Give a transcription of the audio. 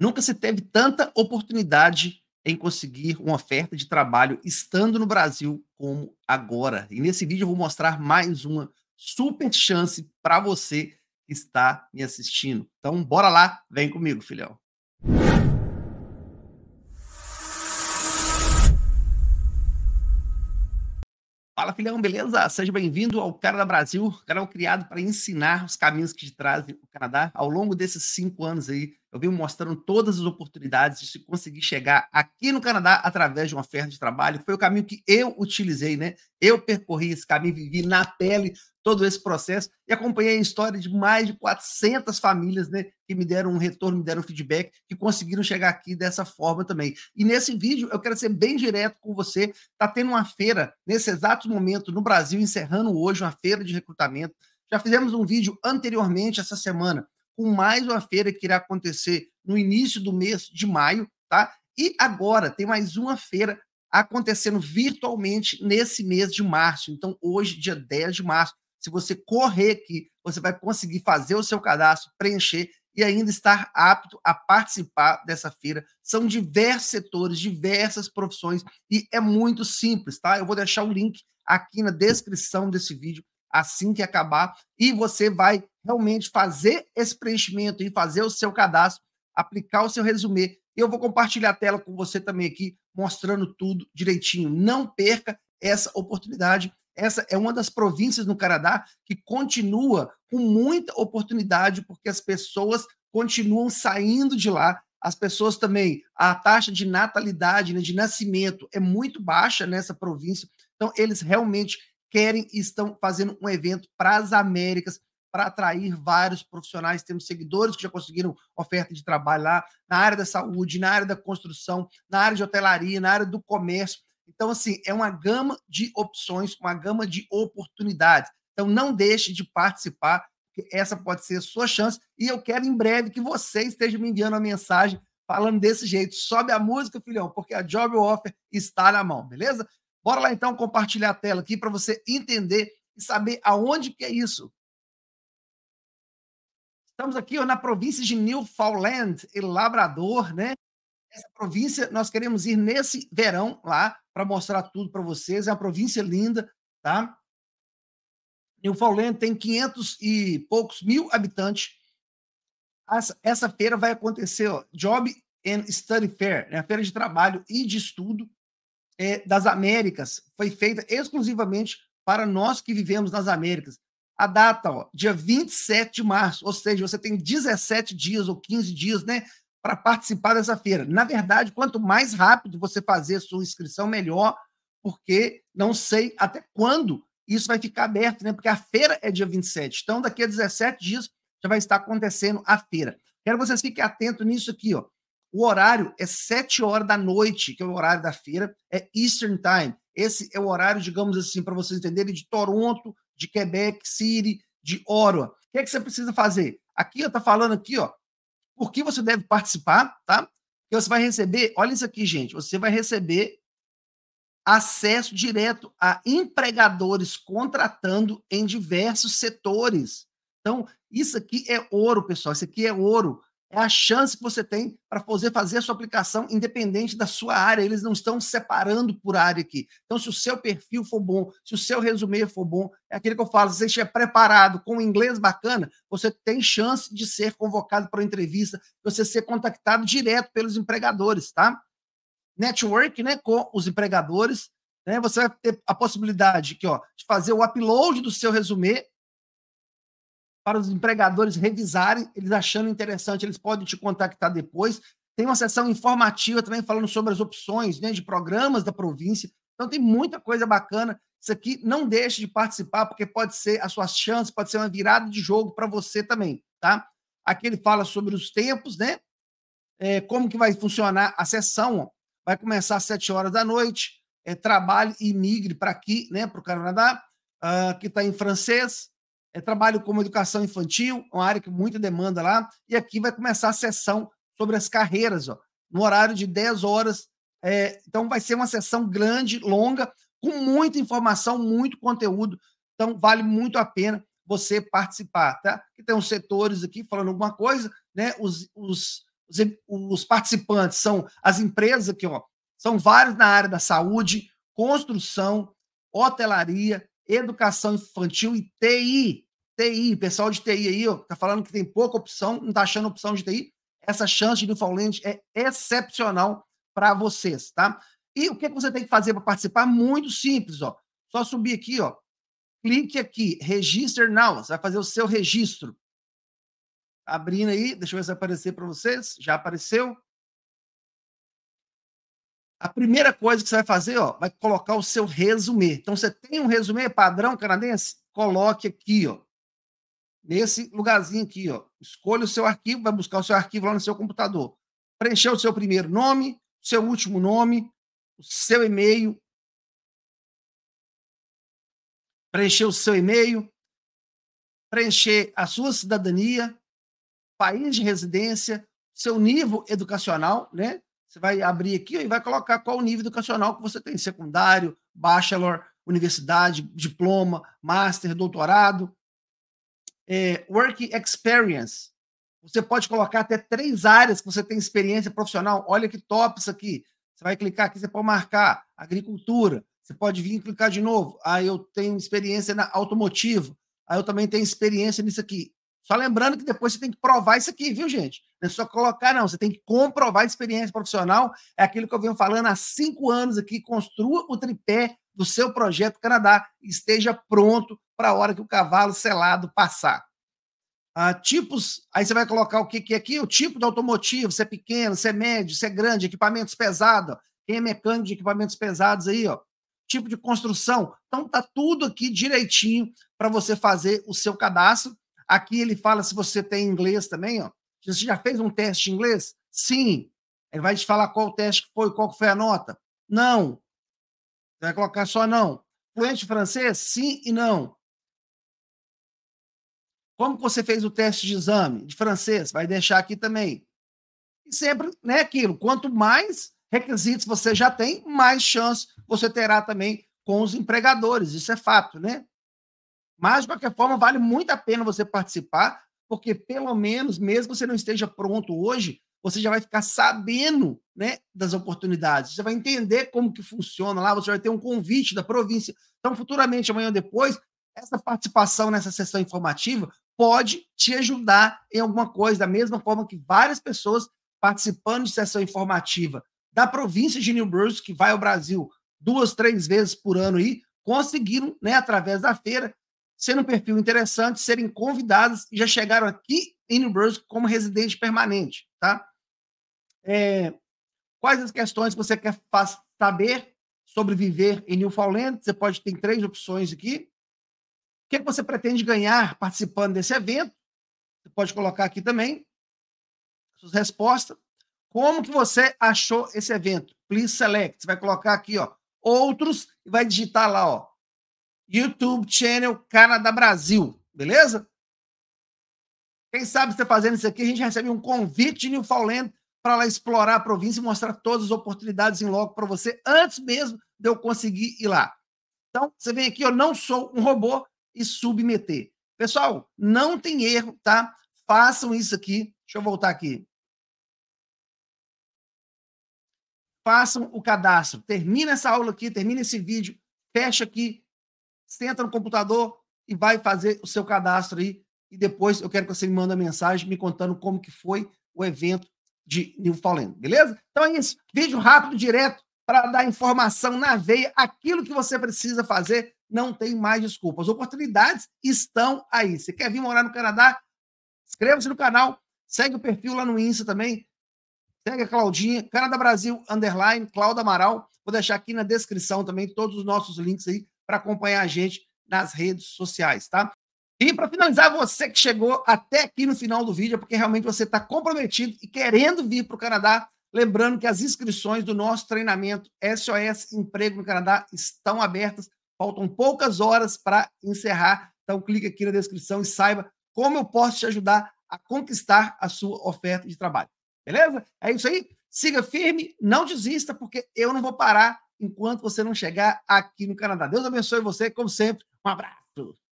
Nunca se teve tanta oportunidade em conseguir uma oferta de trabalho estando no Brasil como agora. E nesse vídeo eu vou mostrar mais uma super chance para você que está me assistindo. Então, bora lá, vem comigo, filhão. Fala, filhão, beleza? Seja bem-vindo ao Cara da Brasil, canal criado para ensinar os caminhos que te trazem o Canadá. Ao longo desses cinco anos aí, eu venho mostrando todas as oportunidades de se conseguir chegar aqui no Canadá através de uma oferta de trabalho. Foi o caminho que eu utilizei, né? Eu percorri esse caminho, vivi na pele todo esse processo e acompanhei a história de mais de 400 famílias, né? Que me deram um retorno, me deram um feedback, que conseguiram chegar aqui dessa forma também. E nesse vídeo eu quero ser bem direto com você. Tá tendo uma feira nesse exato momento no Brasil, encerrando hoje uma feira de recrutamento. Já fizemos um vídeo anteriormente essa semana com mais uma feira que irá acontecer no início do mês de maio, tá? E agora tem mais uma feira acontecendo virtualmente nesse mês de março. Então, hoje, dia 10 de março, se você correr aqui, você vai conseguir fazer o seu cadastro, preencher e ainda estar apto a participar dessa feira. São diversos setores, diversas profissões e é muito simples, tá? Eu vou deixar o link aqui na descrição desse vídeo assim que acabar. E você vai realmente fazer esse preenchimento e fazer o seu cadastro, aplicar o seu resumê. Eu vou compartilhar a tela com você também aqui, mostrando tudo direitinho. Não perca essa oportunidade. Essa é uma das províncias no Canadá que continua com muita oportunidade, porque as pessoas continuam saindo de lá. As pessoas também, a taxa de natalidade, né, de nascimento, é muito baixa nessa província. Então, eles realmente querem e estão fazendo um evento para as Américas para atrair vários profissionais. Temos seguidores que já conseguiram oferta de trabalho lá na área da saúde, na área da construção, na área de hotelaria, na área do comércio. Então, assim, é uma gama de opções, uma gama de oportunidades. Então, não deixe de participar, porque essa pode ser a sua chance. E eu quero em breve que você esteja me enviando a mensagem falando desse jeito. Sobe a música, filhão, porque a job offer está na mão, beleza? Bora lá então compartilhar a tela aqui para você entender e saber aonde que é isso. Estamos aqui ó, na província de Newfoundland, e Labrador, né? Essa província, nós queremos ir nesse verão lá para mostrar tudo para vocês. É uma província linda, tá? Newfoundland tem 500 e poucos mil habitantes. Essa, essa feira vai acontecer, ó, Job and Study Fair, né? a feira de trabalho e de estudo é, das Américas foi feita exclusivamente para nós que vivemos nas Américas. A data, ó, dia 27 de março, ou seja, você tem 17 dias ou 15 dias, né, para participar dessa feira. Na verdade, quanto mais rápido você fazer sua inscrição, melhor, porque não sei até quando isso vai ficar aberto, né? Porque a feira é dia 27. Então, daqui a 17 dias já vai estar acontecendo a feira. Quero que vocês fiquem atentos nisso aqui, ó. O horário é 7 horas da noite, que é o horário da feira, é Eastern Time. Esse é o horário, digamos assim, para vocês entenderem, de Toronto, de Quebec City, de Ottawa. O que, é que você precisa fazer? Aqui, eu tá falando aqui, ó, por que você deve participar, tá? Que você vai receber, olha isso aqui, gente, você vai receber acesso direto a empregadores contratando em diversos setores. Então, isso aqui é ouro, pessoal, isso aqui é ouro é a chance que você tem para fazer fazer a sua aplicação independente da sua área. Eles não estão separando por área aqui. Então, se o seu perfil for bom, se o seu resumo for bom, é aquilo que eu falo, se você estiver é preparado com inglês bacana, você tem chance de ser convocado para uma entrevista, você ser contactado direto pelos empregadores, tá? Network, né, com os empregadores, né? Você vai ter a possibilidade aqui, ó, de fazer o upload do seu resumo para os empregadores revisarem, eles achando interessante, eles podem te contactar depois. Tem uma sessão informativa também falando sobre as opções né, de programas da província. Então tem muita coisa bacana. Isso aqui não deixe de participar, porque pode ser a sua chance, pode ser uma virada de jogo para você também, tá? Aqui ele fala sobre os tempos, né? É, como que vai funcionar a sessão. Ó. Vai começar às 7 horas da noite. É, trabalhe e migre para aqui, né? Para o Canadá. Uh, ah, que está em francês. É trabalho como educação infantil, uma área que muita demanda lá, e aqui vai começar a sessão sobre as carreiras, ó, no horário de 10 horas. É, então, vai ser uma sessão grande, longa, com muita informação, muito conteúdo. Então, vale muito a pena você participar, tá? Que tem os setores aqui falando alguma coisa, né? Os, os, os, os participantes são as empresas aqui, ó. São vários na área da saúde, construção, hotelaria, educação infantil e TI. TI, pessoal de TI aí, ó, tá falando que tem pouca opção, não tá achando opção de TI. Essa chance de Newfoundland é excepcional para vocês, tá? E o que, você tem que fazer para participar? Muito simples, ó. Só subir aqui, ó. Clique aqui, register now. Você vai fazer o seu registro. Tá abrindo aí, deixa eu ver se vai aparecer para vocês. Já apareceu. A primeira coisa que você vai fazer, ó, vai colocar o seu resumê. Então, você tem um resumê padrão canadense? Coloque aqui, ó nesse lugarzinho aqui, ó. Escolha o seu arquivo, vai buscar o seu arquivo lá no seu computador. Preencher o seu primeiro nome, o seu último nome, o seu e-mail. Preencher o seu e-mail, preencher a sua cidadania, país de residência, seu nível educacional, né? Você vai abrir aqui e vai colocar qual o nível educacional que você tem: secundário, bachelor, universidade, diploma, master, doutorado é, work experience. Você pode colocar até três áreas que você tem experiência profissional. Olha que top isso aqui. Você vai clicar aqui, você pode marcar agricultura. Você pode vir e clicar de novo. Ah, eu tenho experiência na automotivo. Ah, eu também tenho experiência nisso aqui. Só lembrando que depois você tem que provar isso aqui, viu, gente? Não é só colocar, não. Você tem que comprovar a experiência profissional. É aquilo que eu venho falando há cinco anos aqui. Construa o tripé do seu projeto Canadá esteja pronto para a hora que o cavalo selado passar. Ah, tipos, aí você vai colocar o que, que é aqui? O tipo de automotivo, se é pequeno, se é médio, se é grande, equipamentos pesados. Quem é mecânico de equipamentos pesados aí, ó. Tipo de construção. Então tá tudo aqui direitinho para você fazer o seu cadastro. Aqui ele fala se você tem inglês também, ó. Você já fez um teste de inglês? Sim. Ele vai te falar qual o teste que foi, qual que foi a nota. Não vai colocar só não. Fluente francês? Sim e não. Como você fez o teste de exame de francês? Vai deixar aqui também. E sempre, né, aquilo. Quanto mais requisitos você já tem, mais chance você terá também com os empregadores. Isso é fato, né? Mas, de qualquer forma, vale muito a pena você participar, porque pelo menos, mesmo você não esteja pronto hoje, você já vai ficar sabendo né, das oportunidades, você vai entender como que funciona lá, você vai ter um convite da província. Então, futuramente, amanhã ou depois, essa participação nessa sessão informativa pode te ajudar em alguma coisa, da mesma forma que várias pessoas participando de sessão informativa da província de New Brunswick, que vai ao Brasil duas, três vezes por ano aí, conseguiram, né, através da feira, sendo um perfil interessante, serem convidadas e já chegaram aqui em New Brunswick como residente permanente, tá? É, quais as questões que você quer saber sobre viver em Newfoundland? Você pode ter três opções aqui. O que, é que você pretende ganhar participando desse evento? Você pode colocar aqui também suas respostas. Como que você achou esse evento? Please select. Você vai colocar aqui, ó, outros e vai digitar lá, ó, YouTube Channel Canadá Brasil, beleza? Quem sabe você fazendo isso aqui, a gente recebe um convite de Newfoundland para lá explorar a província e mostrar todas as oportunidades em loco para você antes mesmo de eu conseguir ir lá. Então, você vem aqui, eu não sou um robô e submeter. Pessoal, não tem erro, tá? Façam isso aqui. Deixa eu voltar aqui. Façam o cadastro. Termina essa aula aqui, termina esse vídeo, fecha aqui, senta no computador e vai fazer o seu cadastro aí e depois eu quero que você me mande mensagem me contando como que foi o evento de Newfoundland, beleza? Então é isso, vídeo rápido, direto, para dar informação na veia, aquilo que você precisa fazer, não tem mais desculpas. As oportunidades estão aí. Você quer vir morar no Canadá? Inscreva-se no canal, segue o perfil lá no Insta também, segue a Claudinha, Canadá Brasil, underline, Clauda Amaral, vou deixar aqui na descrição também todos os nossos links aí para acompanhar a gente nas redes sociais, tá? E para finalizar, você que chegou até aqui no final do vídeo, é porque realmente você está comprometido e querendo vir para o Canadá, lembrando que as inscrições do nosso treinamento SOS Emprego no Canadá estão abertas. Faltam poucas horas para encerrar. Então, clique aqui na descrição e saiba como eu posso te ajudar a conquistar a sua oferta de trabalho. Beleza? É isso aí. Siga firme, não desista, porque eu não vou parar enquanto você não chegar aqui no Canadá. Deus abençoe você, como sempre. Um abraço.